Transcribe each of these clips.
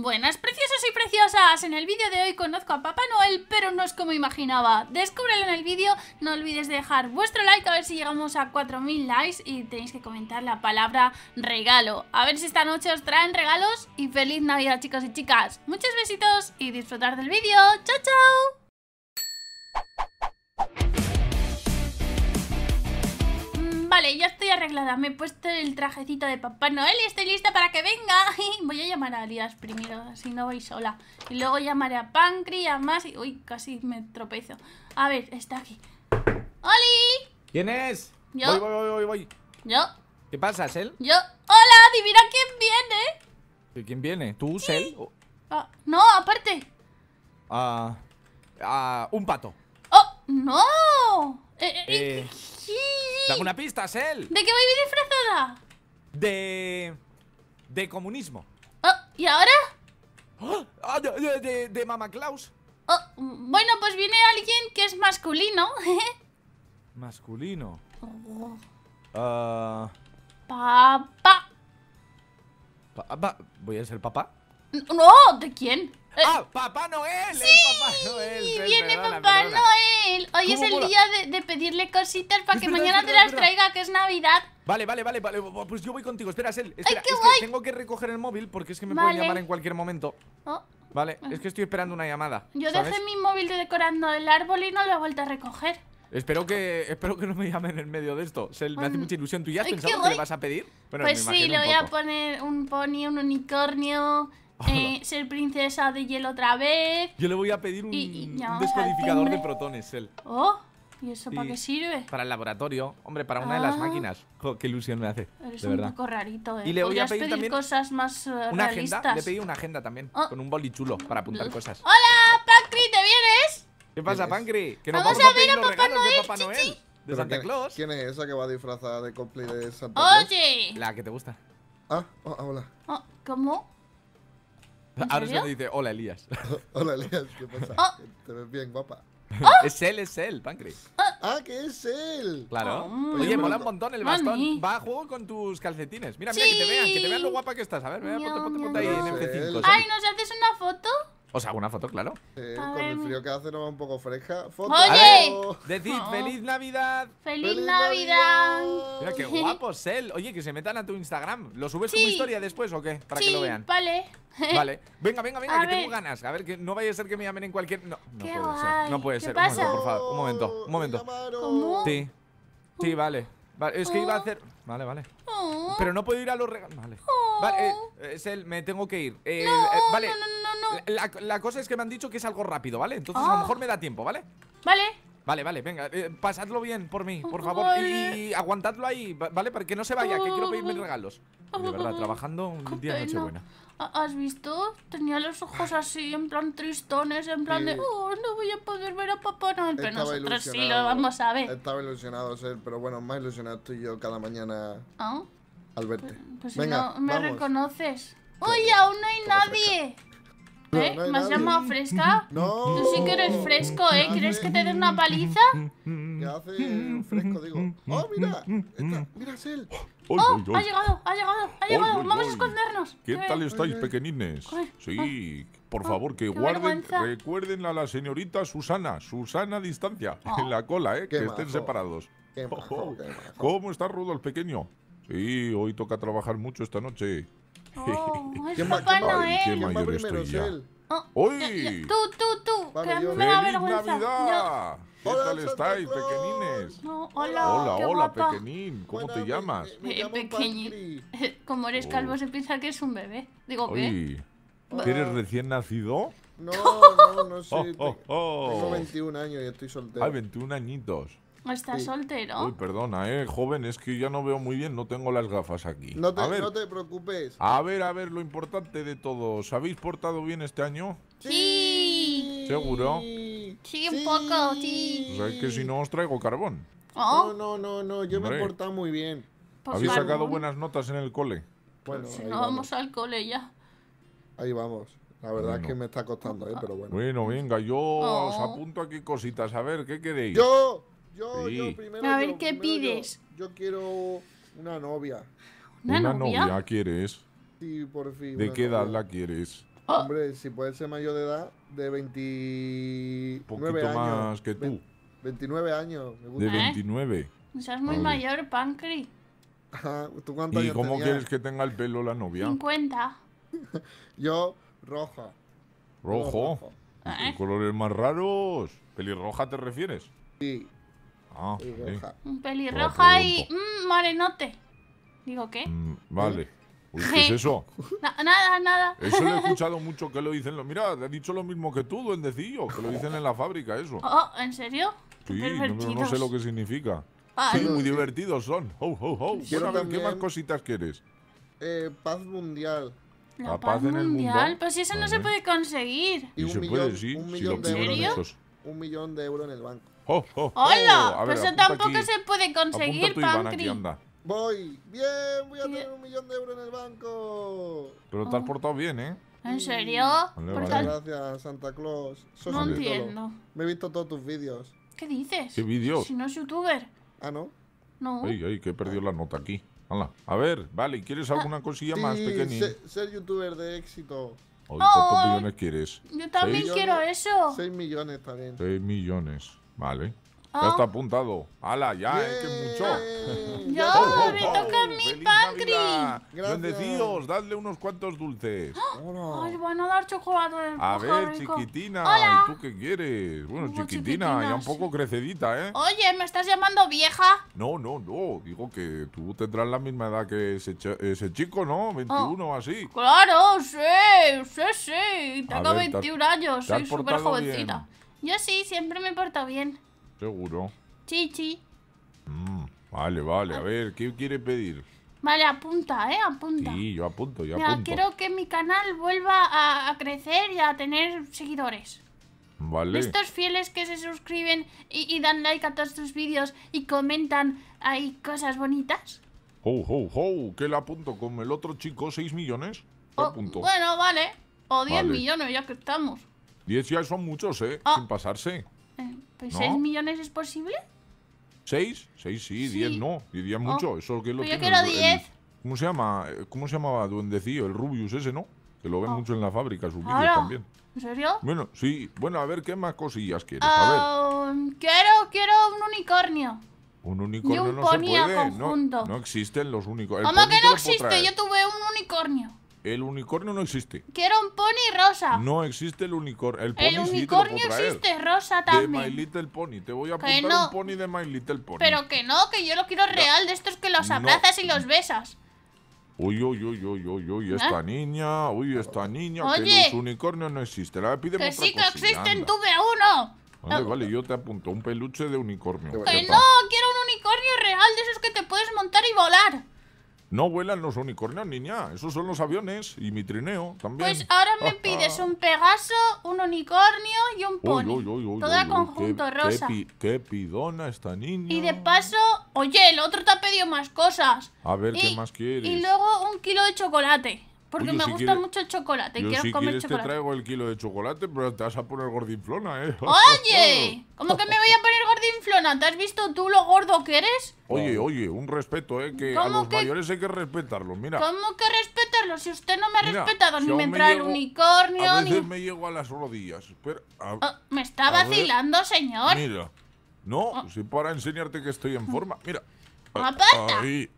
Buenas preciosos y preciosas, en el vídeo de hoy conozco a Papá Noel, pero no es como imaginaba. Descúbrelo en el vídeo, no olvides dejar vuestro like a ver si llegamos a 4000 likes y tenéis que comentar la palabra regalo. A ver si esta noche os traen regalos y feliz Navidad chicos y chicas. Muchos besitos y disfrutar del vídeo. ¡Chao, chao! Vale, ya estoy arreglada. Me he puesto el trajecito de Papá Noel y estoy lista para que venga. Voy a llamar a Alias primero, así no voy sola. Y luego llamaré a y a más. Y... Uy, casi me tropezo. A ver, está aquí. ¡Oli! ¿Quién es? Yo. Voy, voy, voy, voy. Yo. ¿Qué pasa, Sel? Yo. ¡Hola! Adivina quién viene. quién viene? ¿Tú, Sel? Ah, no, aparte. Ah, ah. un pato. ¡Oh! ¡No! eh, eh. eh, eh Dame una pista, Sel. ¿De qué voy disfrazada? De... De comunismo. Oh, ¿Y ahora? ¡Ah! Ah, de, de, de Mama Claus. Oh, bueno, pues viene alguien que es masculino. masculino. Oh. Ah. Papá. ¿Voy a ser papá? No, ¿de quién? ¡Ah, eh. Papá Noel! ¡Sí! Es papá viene Papá Noel hoy es el día de, pedirle cositas para que mañana te las traiga, que es Navidad. Vale, vale, vale, vale. Pues yo voy contigo. Espera, es tengo que recoger el móvil porque es que me pueden llamar en cualquier momento. Oh. Vale, ah. es que estoy esperando una llamada. Yo dejé mi móvil decorando el árbol y no lo he vuelto a recoger. Espero que, espero que no me llamen en medio de esto. Se, me hace mm. mucha ilusión. ¿Tú ya has pensado que le vas a pedir? pues sí, le voy a poner un pony, un unicornio, eh, ser princesa de hielo otra vez. Yo le voy a pedir un, descodificador de protones, él. Oh, ¿y eso para qué sirve? Para el laboratorio, hombre, para una de las ah. máquinas. qué ilusión me hace. Eres un poco rarito, eh. Y le voy a pedir, cosas más eh, una realistas? agenda. Le pedí una agenda también, oh. con un boli chulo para apuntar mm. cosas. ¡Hola, Pancri, te vienes! ¿Qué pasa, Pancri? Que nos vamos, a ver a Papá Noel, de Papá Noel. De Santa Claus. ¿Quién es esa que va disfrazada de cosplay de Santa Claus? ¡Oye! La que te gusta. Ah, oh, ah hola. Oh, ¿Cómo? Ahora se dice, hola Elías. hola Elías, ¿qué pasa? Oh. Te ves bien, guapa. Oh. Es él, es él, Pancre. Oh. Ah, que es él. Claro. Oye, mola un montón el bastón. Va a juego con tus calcetines. Mira, mira, que te vean, que te vean lo guapa que estás. A ver, mira, ponte, ponte, ponte ahí en F5. Ay, ¿nos haces una foto? O sea, una foto, claro. Eh, con el frío que hace nos va un poco fresca. ¡Foto! ¡Oye! Decid ¡Feliz Navidad! ¡Feliz, Navidad! Mira, qué guapo, Sel. Oye, que se metan a tu Instagram. ¿Lo subes como historia después o qué? Para que lo vean. vale. Vale. Venga, venga, venga, que tengo ganas. A ver, que no vaya a ser que me llamen en cualquier... No, no puede ser. No puede ¿Qué ser. Pasa? Un momento, por favor. Un momento, un momento. Sí. Sí, vale. Es que iba a ¿Oh? hacer... Vale, vale. ¿Oh? Pero no puedo ir a los regalos. Vale. ¿Oh? Vale, eh, Sel, me tengo que ir. no, eh, vale. No, no, la, cosa es que me han dicho que es algo rápido, ¿vale? Entonces a lo oh. mejor me da tiempo, ¿vale? Vale. Vale, vale, venga, eh, pasadlo bien por mí, por oh, favor. Y, aguantadlo ahí, ¿vale? Para que no se vaya, que quiero pedirme oh. regalos. De verdad, trabajando un día de buena ¿Has visto? Tenía los ojos así, en plan tristones, en plan de, no voy a poder ver a Papá no pero nosotros sí lo vamos a ver. Estaba ilusionado, ser, pero bueno, más ilusionado estoy yo cada mañana ¿Ah? al verte. Pues, pues si no me reconoces. ¡Uy, aún no hay nadie! ¿Eh? ¿Me has llamado fresca? No. ¿Tú sí que eres fresco, eh? ¿Quieres que te den una paliza? ¿Qué hace fresco? Digo. ¡Oh, mira! ¡Mira, Sel! Oh, ¡Ha llegado! ¡Ha llegado! ¡Ha llegado! ¡Vamos a escondernos! ¿Qué tal estáis, pequeñines? Sí, por oh, favor, que guarden. Recuerden a la señorita Susana. Susana distancia. Oh. En la cola, ¿eh? Que estén separados. Qué oh, ¿Cómo está Rudo el pequeño? Sí, hoy toca trabajar mucho esta noche. Oh, ¿Quién Papá Noel. ¿Quién mayor primero, Cel? Oh, tú, tú, tú. ¡Feliz Navidad! ¿Qué hola, tal estáis, pequeñines? No, hola, hola, hola, eh, pequeñín. ¿Cómo te llamas? pequeñín. Como eres calvo, oh. se piensa que es un bebé. Digo, ¿qué? ¿Eres recién nacido? No, no, no sé. Oh, tengo 21 años y estoy soltero. ¡Hay 21 añitos. ¿Estás soltero? Uy, perdona, eh, joven, es que ya no veo muy bien, no tengo las gafas aquí. No te, preocupes. A ver, a ver, lo importante de todo. habéis portado bien este año? Sí. ¿Seguro? Sí, un poco, sí. O pues sea, que si no os traigo carbón. ¿Oh? No, no, no, yo me he portado muy bien. Pues ¿Habéis sacado buenas notas en el cole? Bueno, si vamos. al cole ya. Ahí vamos. La verdad es que me está costando, eh, pero bueno. Bueno, venga, yo os oh. apunto aquí cositas. A ver, ¿qué queréis? Yo yo, a ver, ¿qué pides? Yo, quiero una novia. ¿Una, novia? quieres? Sí, por fin. ¿De qué edad la quieres? Oh. Hombre, si puede ser mayor de edad, de 29 Poquito años. más que tú. 29 años. Me gusta. De 29. ¿Eh? es muy mayor, Pankri. ¿Y cómo quieres que tenga el pelo la novia? 50. yo, roja. ¿Rojo? ¿Rojo? ¿Eh? ¿Colores más raros? ¿Pelirroja te refieres? Sí. Un pelirroja. y mmm, morenote. Digo, ¿qué? Mm, vale. ¿Qué es eso? nada, nada. Eso lo he escuchado mucho que lo dicen. Lo, mira, he dicho lo mismo que tú, duendecillo, que lo dicen en la fábrica, eso. Oh, oh ¿en serio? Sí, no, sé lo que significa. Ah, sí, muy divertidos son. Ho, ho, ho. ver, ¿qué más cositas quieres? Eh, paz mundial. La, paz, en el mundial, mundo. pero si eso no se puede conseguir. Y, se puede, sí. de un millón de euros en el banco. ¡Hola! Ver, eso pues tampoco se puede conseguir, Pancri. Voy, bien, voy a tener un millón de euros en el banco. Pero te has oh. portado bien, ¿eh? ¿En serio? Muchas gracias, Santa Claus. no entiendo. Me he visto todos tus vídeos. ¿Qué dices? ¿Qué vídeos? Si no es youtuber. Ah, ¿no? No. Ay, ay, que he perdido la nota aquí. A ver, vale, ¿quieres alguna ah. cosilla más pequeña? Ser, ser youtuber de éxito. Oh, ¿Cuántos millones quieres? Yo también quiero eso. Seis millones también. Seis millones. Vale. Ya ah. está apuntado. ¡Hala, ya! Yeah. mucho! ¡Yo! Oh, oh, ¡Me oh. toca mi pancri! ¡Bendecidos! ¡Dadle unos cuantos dulces! ¡Ah! ¡Ay, van a dar chocolate! A ver, chiquitina, ¿y tú qué quieres? Bueno, chiquitina, ya un poco crecedita, ¿eh? Oye, ¿me estás llamando vieja? No, no, no. Digo que tú tendrás la misma edad que ese, chico, ¿no? 21 así. ¡Claro! ¡Sí! ¡Sí, sí! Tengo 21 años, soy súper jovencita. Yo sí, siempre me he portado bien. ¿Seguro? Chichi. Mm, vale, vale. A ver, ¿qué quiere pedir? Vale, apunta, ¿eh? Apunta. Sí, yo apunto, yo apunto. quiero que mi canal vuelva a, crecer y a tener seguidores. Vale. Estos fieles que se suscriben y, dan like a todos tus vídeos y comentan ahí cosas bonitas. ¡Ho, oh, ho! ¿Qué le apunto? ¿Con el otro chico 6 millones? Bueno, vale. O 10 millones, ya que estamos. 10 ya son muchos, ¿eh? Ah. Sin pasarse. Eh, pues ¿6 millones es posible? ¿6? 6 sí, 10 no. 10 mucho. Oh, eso que lo Yo quiero 10. ¿Cómo se llama? ¿Cómo se llamaba Duendecillo? El Rubius ese, ¿no? Que lo ven oh. mucho en la fábrica, sus vídeos también. ¿En serio? Bueno, sí. Bueno, a ver, ¿qué más cosillas quieres? a ver. Um, quiero, quiero un unicornio. Un unicornio y un no se puede. No, no, existen los unicornios. ¿Cómo que no existe? Yo tuve un unicornio. El unicornio no existe. Quiero un pony rosa. No existe el unicornio. El, unicornio existe rosa también. De My Little Pony. Te voy a apuntar un pony de My Little Pony. Pero que no, que yo lo quiero real, de estos que los abrazas y los besas. Uy, uy, uy, uy, uy, uy, ¿Eh? esta niña, uy, esta niña, Oye, que los unicornios no existe La pide que sí que existen, tuve uno. Vale, vale, yo te apunto un peluche de unicornio. Que no, quiero un unicornio real de esos que te puedes montar y volar. No vuelan los unicornios, niña. Esos son los aviones y mi trineo también. Pues ahora me pides un Pegaso, un unicornio y un pony. Todo el conjunto rosa. Qué, pidona esta niña. Y de paso, oye, el otro te ha pedido más cosas. A ver, ¿qué más quieres? Y luego un kilo de chocolate. Porque me gusta mucho el chocolate, yo quiero si comer quieres te traigo el kilo de chocolate, pero te vas a poner gordinflona, ¿eh? ¡Oye! ¿Cómo que me voy a poner gordinflona? ¿Te has visto tú lo gordo que eres? Oye, oye, un respeto, ¿eh? Que a los mayores hay que respetarlos, mira. ¿Cómo que respetarlos? Si usted no me ha respetado, ni me entra el unicornio, a veces me llego a las rodillas. Oh, me está vacilando, señor. Mira. No, oh. si para enseñarte que estoy en forma. Mira. ¡Aparta! Ahí.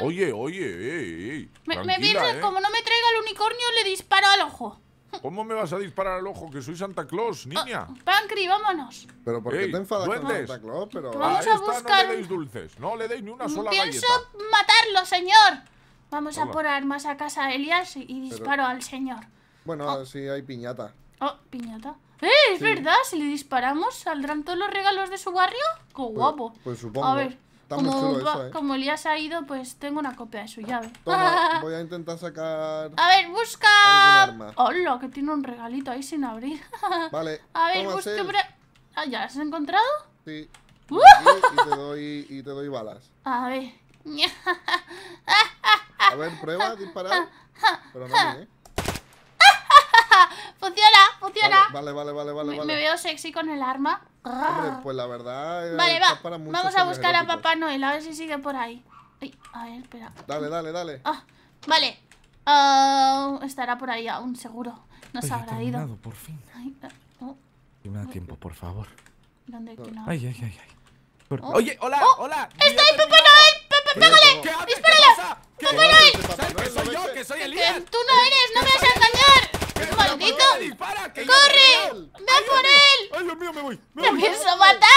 Oye, oye, ey, Me, me ¿eh? como no me traiga el unicornio, le disparo al ojo. ¿Cómo me vas a disparar al ojo? Que soy Santa Claus, ah, niña. Pancre, vámonos. Pero ¿por qué te enfadas con Santa Claus? Pero... Vamos a, buscar... No le deis dulces, no le deis ni una sola Pienso matarlo, señor. Vamos a por armas a casa Elias y disparo al señor. Bueno, oh. si hay piñata. Oh, piñata. ¡Eh! Es verdad, si le disparamos, ¿saldrán todos los regalos de su barrio? ¡Qué pues, guapo! pues supongo. A ver como, ¿eh? muy Elías ha ido, pues tengo una copia de su llave. voy a intentar sacar. A ver, busca. Hola, que tiene un regalito ahí sin abrir. vale. A ver, busca. Ah, ¿Ya has encontrado? Sí. ¡Uh! y, te doy, y te doy balas. A ver. a ver, prueba, disparar. Pero no, ¿eh? funciona, funciona. Vale, vale, vale, vale. Me, vale. me veo sexy con el arma. Hombre, pues la verdad. Eh, vale, va. Vamos a buscar a Papá Noel, a ver si sigue por ahí. Ay, a ver, espera. Dale, dale, dale. Ah, vale. Ah, estará por ahí aún, seguro. Nos se habrá ido. por fin. Ay, eh, oh. me da tiempo, por favor. ¿Dónde? no? Ay, ay, ay, ay. Oh. Oye, hola, oh, hola. Está ahí, Papá Noel. ¡Pégale! ¡Dispáralo! ¡Papá Noel! ¡Que soy yo, que soy líder ¡Tú no eres! ¡No me vas a engañar! ¡Maldito! ¡Corre! ¡Ve por él! ¡Ay, Dios mío, me voy! ¡Me, voy. pienso matar!